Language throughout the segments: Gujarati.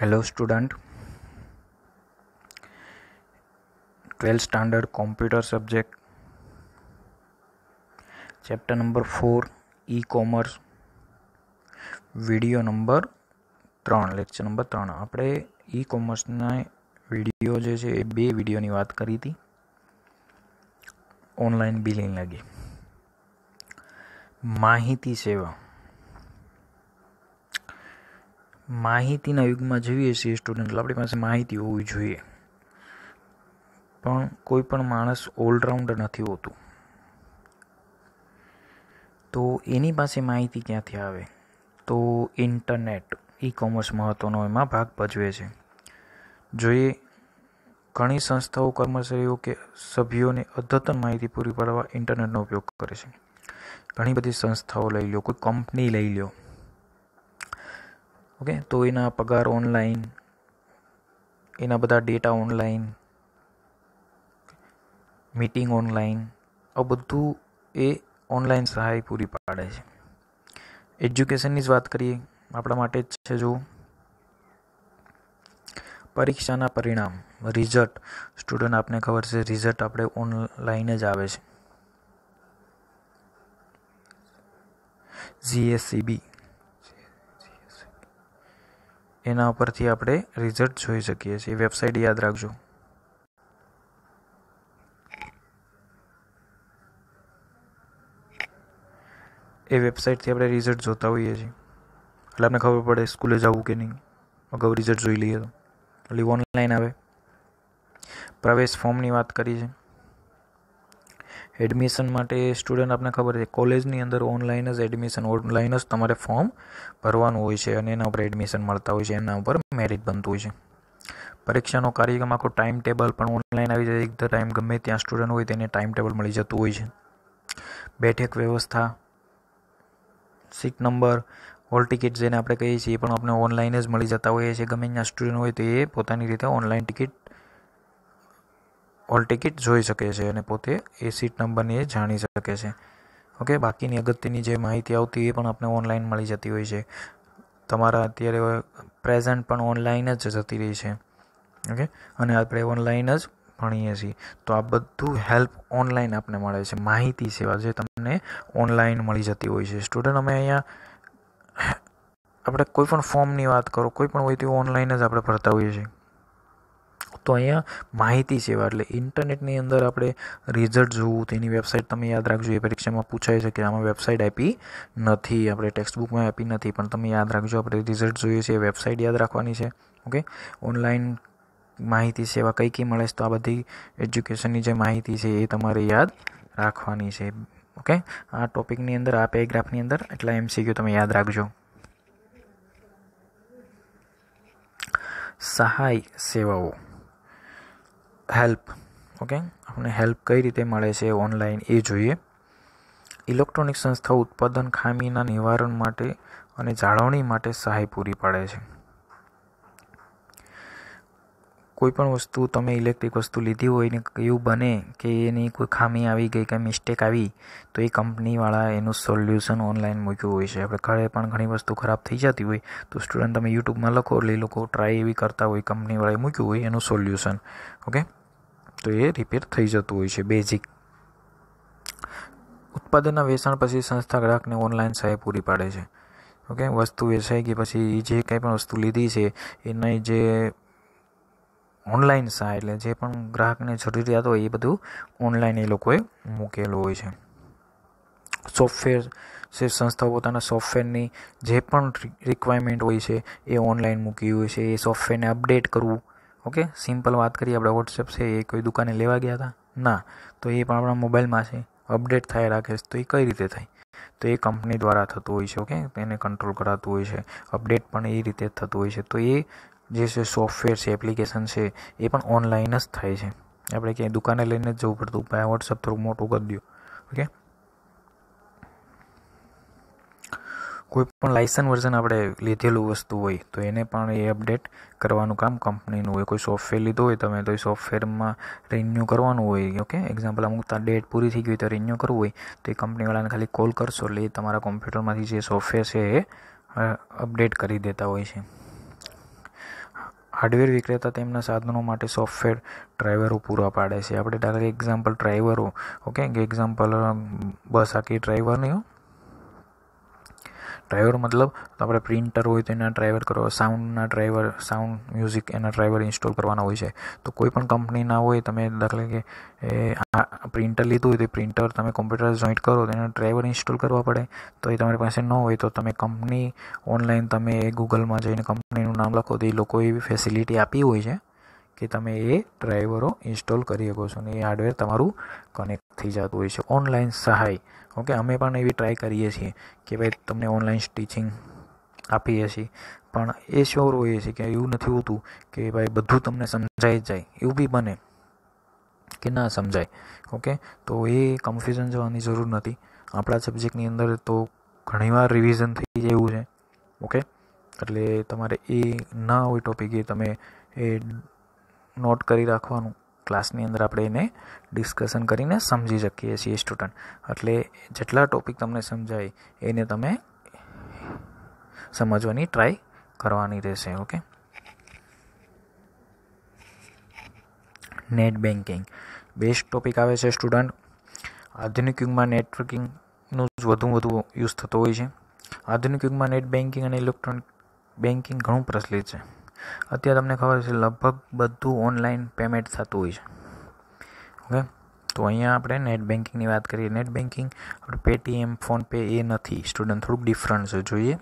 hello student twelfth standard computer subject chapter number four e commerce video number तरण लैक्चर नंबर त्रण आप ई कॉमर्स वीडियो जो है बे वीडियो की बात करी थी ऑनलाइन बिलिंग लगी माहिती सेवा માહિતીના યુગમાં જોઈએ છીએ સ્ટુડન્ટ એટલે આપણી પાસે માહિતી હોવી જોઈએ પણ કોઈ પણ માણસ ઓલરાઉન્ડર નથી હોતું તો એની પાસે માહિતી ક્યાંથી આવે તો ઇન્ટરનેટ ઈ કોમર્સ મહત્ત્વનો એમાં ભાગ ભજવે છે જોઈએ ઘણી સંસ્થાઓ કર્મચારીઓ કે સભ્યોને અદ્યતન માહિતી પૂરી પાડવા ઇન્ટરનેટનો ઉપયોગ કરે છે ઘણી બધી સંસ્થાઓ લઈ લો કોઈ કંપની લઈ લો ઓકે તો એના પગાર ઓનલાઈન એના બધા ડેટા ઓનલાઈન મીટિંગ ઓનલાઈન આ બધું એ ઓનલાઈન સહાય પૂરી પાડે છે એજ્યુકેશનની જ વાત કરીએ આપણા માટે જ છે જો પરીક્ષાના પરિણામ રિઝલ્ટ સ્ટુડન્ટ આપને ખબર છે રિઝલ્ટ આપણે ઓનલાઈન જ આવે છે જીએસસીબી એના ઉપરથી આપણે રિઝલ્ટ જોઈ શકીએ છીએ વેબસાઇટ યાદ રાખજો એ વેબસાઇટથી આપણે રિઝલ્ટ જોતા હોઈએ છીએ એટલે આપણે ખબર પડે સ્કૂલે જવું કે નહીં અગાઉ રિઝલ્ટ જોઈ લઈએ તો એટલે ઓનલાઈન આવે પ્રવેશ ફોર્મની વાત કરી છે એડમિશન માટે સ્ટુડન્ટ આપણે ખબર છે કોલેજની અંદર ઓનલાઈન જ એડમિશન ઓનલાઈન જ તમારે ફોર્મ ભરવાનું હોય છે અને એના ઉપર એડમિશન મળતા હોય છે એના ઉપર મેરિટ બનતું હોય છે પરીક્ષાનો કાર્યક્રમ આખો ટાઈમ ટેબલ પણ ઓનલાઈન આવી જાય એક ટાઈમ ગમે ત્યાં સ્ટુડન્ટ હોય તેને ટાઈમ ટેબલ મળી જતું હોય છે બેઠક વ્યવસ્થા સીટ નંબર હોલ ટિકિટ જેને આપણે કહીએ છીએ એ પણ આપણે ઓનલાઈન જ મળી જતા હોઈએ છીએ ગમે ત્યાં સ્ટુડન્ટ હોય તો એ પોતાની રીતે ઓનલાઈન ટિકિટ હોલ ટિકિટ જોઈ શકે છે અને પોતે એ સીટ નંબરની એ જાણી શકે છે ઓકે બાકીની અગત્યની જે માહિતી આવતી એ પણ આપણે ઓનલાઈન મળી જતી હોય છે તમારા અત્યારે પ્રેઝન્ટ પણ ઓનલાઈન જ જતી રહી છે ઓકે અને આપણે ઓનલાઈન જ ભણીએ છીએ તો આ બધું હેલ્પ ઓનલાઈન આપણે મળે છે માહિતી સેવા જે તમને ઓનલાઈન મળી જતી હોય છે સ્ટુડન્ટ અમે અહીંયા આપણે કોઈ પણ ફોર્મની વાત કરો કોઈ પણ હોય તે ઓનલાઈન જ આપણે ભરતા હોઈએ છીએ તો અહીંયા માહિતી સેવા એટલે ઇન્ટરનેટની અંદર આપણે રિઝલ્ટ જોવું તેની વેબસાઇટ તમે યાદ રાખજો એ પરીક્ષામાં પૂછાય છે કે આમાં વેબસાઇટ આપી નથી આપણે ટેક્સ્ટબુકમાં આપી નથી પણ તમે યાદ રાખજો આપણે રિઝલ્ટ જોઈએ છે વેબસાઇટ યાદ રાખવાની છે ઓકે ઓનલાઈન માહિતી સેવા કઈ કઈ મળે છે તો આ બધી એજ્યુકેશનની જે માહિતી છે એ તમારે યાદ રાખવાની છે ઓકે આ ટોપિકની અંદર આ પેરેગ્રાફની અંદર એટલા એમસીક્યુ તમે યાદ રાખજો સહાય સેવાઓ હેલ્પ ઓકે આપણે હેલ્પ કઈ રીતે મળે છે ઓનલાઈન એ જોઈએ ઇલેક્ટ્રોનિક સંસ્થાઓ ઉત્પાદન ખામીના નિવારણ માટે અને જાળવણી માટે સહાય પૂરી પાડે છે કોઈ પણ વસ્તુ તમે ઇલેક્ટ્રિક વસ્તુ લીધી હોય ને એવું બને કે એની કોઈ ખામી આવી ગઈ કે મિસ્ટેક આવી તો એ કંપનીવાળા એનું સોલ્યુશન ઓનલાઈન મૂક્યું હોય છે આપણે ઘરે પણ ઘણી વસ્તુ ખરાબ થઈ જતી હોય તો સ્ટુડન્ટ તમે યુટ્યુબમાં લખો એટલે એ લોકો ટ્રાય એવી કરતા હોય કંપનીવાળાએ મૂક્યું હોય એનું સોલ્યુશન ઓકે તો એ રિપેર થઈ જતું હોય છે બેઝિક ઉત્પાદનના વેચાણ પછી સંસ્થા ગ્રાહકને ઓનલાઈન સહાય પૂરી પાડે છે ઓકે વસ્તુ વેચાઈ ગઈ પછી જે કંઈ પણ વસ્તુ લીધી છે એને જે ઓનલાઈન સા એટલે જે પણ ગ્રાહકને જરૂરિયાત હોય એ બધું ઓનલાઈન એ લોકોએ મૂકેલું હોય છે સોફ્ટવેર જે સંસ્થાઓ પોતાના સોફ્ટવેરની જે પણ રિક્વાયરમેન્ટ હોય છે એ ઓનલાઈન મૂકી હોય છે એ સોફ્ટવેરને અપડેટ કરવું ઓકે સિમ્પલ વાત કરીએ આપણે વોટ્સએપ છે એ કોઈ દુકાને લેવા ગયા હતા ના તો એ પણ આપણા મોબાઈલમાં છે અપડેટ થાય રાખે છે તો એ કઈ રીતે થાય તો એ કંપની દ્વારા થતું હોય છે ઓકે તેને કંટ્રોલ કરાતું હોય છે અપડેટ પણ એ રીતે થતું હોય છે તો એ જે છે સોફ્ટવેર છે એપ્લિકેશન છે એ પણ ઓનલાઈન જ થાય છે આપણે ક્યાંય દુકાને લઈને જ જવું પડતું ભાઈ વોટ્સઅપ થોડું મોટું કરી દો ઓકે કોઈ પણ લાઇસન્સ વર્ઝન આપણે લીધેલું વસ્તુ હોય તો એને પણ એ અપડેટ કરવાનું કામ કંપનીનું હોય કોઈ સોફ્ટવેર લીધું હોય તમે તો એ સોફ્ટવેરમાં રિન્યૂ કરવાનું હોય ઓકે એક્ઝામ્પલ અમુક ડેટ પૂરી થઈ ગઈ હોય તો રિન્યૂ કરવું હોય તો એ કંપનીવાળાને ખાલી કોલ કરશો એટલે એ તમારા કોમ્પ્યુટરમાંથી જે સોફ્ટવેર છે એ અપડેટ કરી દેતા હોય છે હાર્ડવેર વિક્રેતા તેમના સાધનો માટે સોફ્ટવેર ડ્રાઈવરો પૂરા પાડે છે આપણે ડાયરેક્ટ એક્ઝામ્પલ ડ્રાઈવરો ઓકે એક્ઝામ્પલ બસ આખી ડ્રાઈવરની ડ્રાઈવર મતલબ આપણે પ્રિન્ટર હોય તો એના ડ્રાઈવર કરો સાઉન્ડના ડ્રાઈવર સાઉન્ડ મ્યુઝિક એના ડ્રાઈવર ઇન્સ્ટોલ કરવાના હોય છે તો કોઈ પણ કંપનીના હોય તમે દાખલા કે એ આ પ્રિન્ટર લીધું હોય તો પ્રિન્ટર તમે કોમ્પ્યુટર જોઈન્ટ કરો તો એના ડ્રાઈવર ઇન્સ્ટોલ કરવા પડે તો એ તમારી પાસે ન હોય તો તમે કંપની ઓનલાઈન તમે ગૂગલમાં જઈને કંપનીનું નામ લખો તો એ લોકો એવી ફેસિલિટી આપી હોય છે કે તમે એ ડ્રાઈવરો ઇન્સ્ટોલ કરી શકો છો અને એ હાર્ડવેર તમારું કનેક્ટ થઈ જતું હોય છે ઓનલાઈન સહાય ઓકે અમે પણ એવી ટ્રાય કરીએ છીએ કે ભાઈ તમને ઓનલાઈન સ્ટિચિંગ આપીએ છીએ પણ એ શ્યોર હોઈએ છીએ કે એવું નથી હોતું કે ભાઈ બધું તમને સમજાઈ જાય એવું બી બને કે ના સમજાય ઓકે તો એ કન્ફ્યુઝન જવાની જરૂર નથી આપણા સબ્જેક્ટની અંદર તો ઘણીવાર રિવિઝન થઈ જાય એવું છે ઓકે એટલે તમારે એ ના હોય ટોપિક એ તમે એ નોટ કરી રાખવાનું ક્લાસની અંદર આપણે એને ડિસ્કશન કરીને સમજી શકીએ છીએ સ્ટુડન્ટ એટલે જેટલા ટોપિક તમને સમજાય એને તમે સમજવાની ટ્રાય કરવાની રહેશે okay net banking best topic આવે છે સ્ટુડન્ટ આધુનિક યુગમાં નેટવર્કિંગનું જ વધુ વધુ યુઝ થતો હોય છે આધુનિક યુગમાં નેટ બેન્કિંગ અને ઇલેક્ટ્રોનિક બેન્કિંગ ઘણું પ્રચલિત છે અત્યારે તમને ખબર છે લગભગ બધું ઓનલાઈન પેમેન્ટ થતું હોય છે ઓકે તો અહીંયા આપણે નેટ બેન્કિંગની વાત કરીએ નેટ બેન્કિંગ આપણે પેટીએમ ફોનપે એ નથી સ્ટુડન્ટ થોડુંક ડિફરન્સ જોઈએ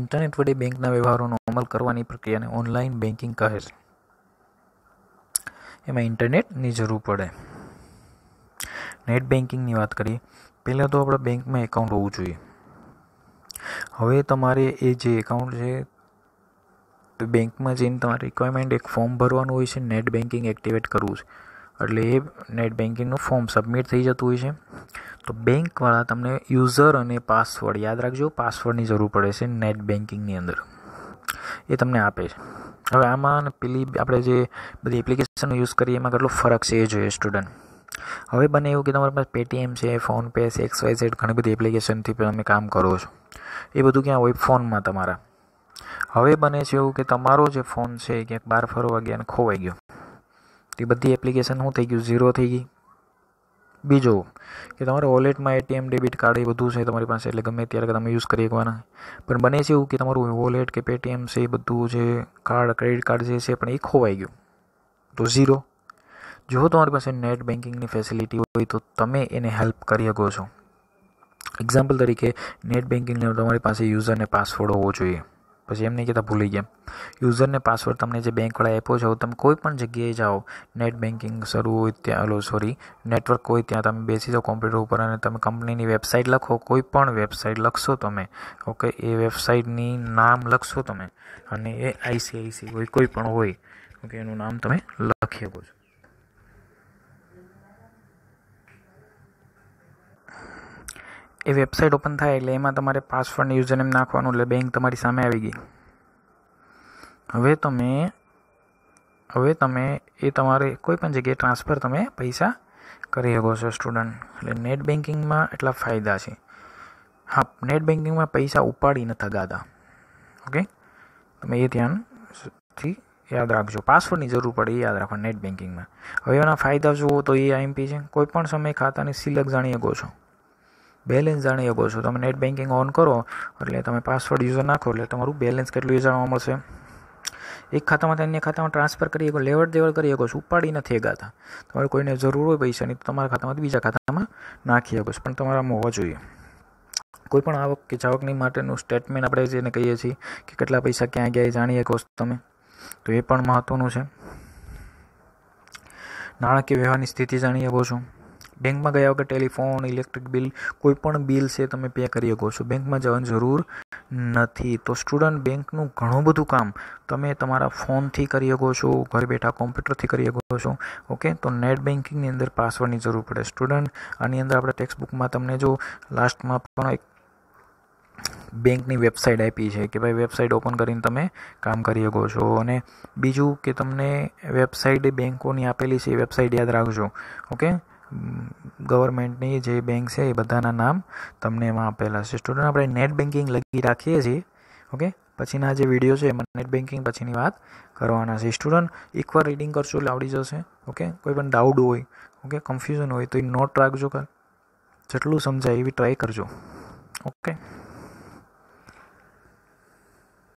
ઇન્ટરનેટ વડે બેંકના વ્યવહારોનો અમલ કરવાની પ્રક્રિયાને ઓનલાઈન બેન્કિંગ કહે છે એમાં ઇન્ટરનેટની જરૂર પડે નેટ બેન્કિંગની વાત કરીએ પહેલાં તો આપણે બેંકમાં એકાઉન્ટ હોવું જોઈએ હવે તમારે એ જે એકાઉન્ટ છે બેંકમાં જઈને તમારે રિક્વાયરમેન્ટ એક ફોર્મ ભરવાનું હોય છે નેટ બેન્કિંગ એક્ટિવેટ કરવું છે એટલે એ નેટ બેન્કિંગનું ફોર્મ સબમિટ થઈ જતું હોય છે તો બેંકવાળા તમને યુઝર અને પાસવર્ડ યાદ રાખજો પાસવર્ડની જરૂર પડે છે નેટ બેન્કિંગની અંદર એ તમને આપે છે હવે આમાં પેલી આપણે જે બધી એપ્લિકેશનનો યુઝ કરીએ એમાં કેટલો ફરક છે એ જોઈએ સ્ટુડન્ટ હવે બને એવું કે તમારી પાસે પેટીએમ છે ફોનપે છે એક્સ વાય ઝેડ ઘણી બધી એપ્લિકેશનથી તમે કામ કરો છો એ બધું ક્યાં હોય ફોનમાં તમારા હવે બને છે એવું કે તમારો જે ફોન છે ક્યાંક બહાર ફરવા ગયા અને ખોવાઈ ગયો તે બધી એપ્લિકેશન શું થઈ ગયું ઝીરો થઈ ગઈ બીજો કે તમારે વોલેટમાં એટીએમ ડેબિટ કાર્ડ એ બધું છે તમારી પાસે એટલે ગમે ત્યારે તમે યુઝ કરી શકવાના પણ બને છે એવું કે તમારું વોલેટ કે પેટીએમ છે એ બધું જે કાર્ડ ક્રેડિટ કાર્ડ જે છે પણ એ ખોવાઈ ગયું તો ઝીરો જો તમારી પાસે નેટ બેન્કિંગની ફેસિલિટી હોય તો તમે એને હેલ્પ કરી શકો છો એક્ઝામ્પલ તરીકે નેટ બેન્કિંગને તમારી પાસે યુઝરને પાસવર્ડ હોવો જોઈએ પછી એમ નહીં કહેતા ભૂલી ગયા યુઝરને પાસવર્ડ તમને જે બેંકવાળા એપો છો તમે કોઈ પણ જગ્યાએ જાઓ નેટ બેન્કિંગ શરૂ હોય ત્યાં લો સોરી નેટવર્ક હોય ત્યાં તમે બેસી જાઓ કોમ્પ્યુટર ઉપર અને તમે કંપનીની વેબસાઇટ લખો કોઈ પણ વેબસાઇટ લખશો તમે ઓકે એ વેબસાઇટની નામ લખશો તમે અને એ આઈસીઆઈસી હોય કોઈ પણ હોય ઓકે એનું નામ તમે લખી શકો છો એ વેબસાઇટ ઓપન થાય એટલે એમાં તમારે પાસવર્ડ યુઝરનેમ નાખવાનું એટલે બેંક તમારી સામે આવી ગઈ હવે તમે હવે તમે એ તમારે કોઈ પણ જગ્યાએ ટ્રાન્સફર તમે પૈસા કરી શકો છો સ્ટુડન્ટ એટલે નેટ બેન્કિંગમાં એટલા ફાયદા છે હા નેટ બેન્કિંગમાં પૈસા ઉપાડી ન થગાતા ઓકે તમે એ ધ્યાનથી યાદ રાખજો પાસવર્ડની જરૂર પડે એ યાદ રાખવા નેટ બેન્કિંગમાં હવે એના ફાયદા જુઓ તો એ આઈએમપી છે કોઈપણ સમયે ખાતાની સિલક જાણી શકો છો બેલેન્સ જાણી શકો છો તમે નેટ બેન્કિંગ ઓન કરો એટલે તમે પાસવર્ડ યુઝર નાખો એટલે તમારું બેલેન્સ કેટલું એ જાણવા મળશે એક ખાતામાંથી અન્ય ખાતામાં ટ્રાન્સફર કરી શકો લેવડ દેવડ કરી શકો છો ઉપાડી નથી ગાતા તમારે કોઈને જરૂર હોય પૈસાની તો તમારા ખાતામાંથી બીજા ખાતામાં નાખી શકો છો પણ તમારામાં હોવા જોઈએ કોઈપણ આવક કે જાવકની માટેનું સ્ટેટમેન્ટ આપણે જેને કહીએ છીએ કે કેટલા પૈસા ક્યાં ગયા એ જાણી શકો છો તમે તો એ પણ મહત્ત્વનું છે નાણાકીય વ્યવહારની સ્થિતિ જાણી શકો છો બેંકમાં ગયા વગર ટેલિફોન ઇલેક્ટ્રિક બિલ કોઈ પણ બિલ છે તમે પે કરી શકો છો બેંકમાં જવાની જરૂર નથી તો સ્ટુડન્ટ બેંકનું ઘણું બધું કામ તમે તમારા ફોનથી કરી શકો છો ઘર બેઠા કોમ્પ્યુટરથી કરી શકો છો ઓકે તો નેટ બેન્કિંગની અંદર પાસવર્ડની જરૂર પડે સ્ટુડન્ટ આની અંદર આપણે ટેક્સ્ટ બુકમાં તમને જો લાસ્ટમાં પણ એક બેંકની વેબસાઇટ આપી છે કે ભાઈ વેબસાઇટ ઓપન કરીને તમે કામ કરી શકો છો અને બીજું કે તમને વેબસાઇટ બેંકોની આપેલી છે એ વેબસાઇટ યાદ રાખજો ઓકે ગવર્મેન્ટની જે બેંક છે એ બધાના નામ તમને એમાં આપેલા છે સ્ટુડન્ટ આપણે નેટ બેન્કિંગ લગી રાખીએ છીએ ઓકે પછીના જે વિડીયો છે એમાં નેટ બેન્કિંગ પછીની વાત કરવાના છે સ્ટુડન્ટ એકવાર રીડિંગ કરશો એટલે આવડી જશે ઓકે કોઈ પણ ડાઉટ હોય ઓકે કન્ફ્યુઝન હોય તો એ નોટ રાખજો કર જેટલું સમજાય એવી ટ્રાય કરજો ઓકે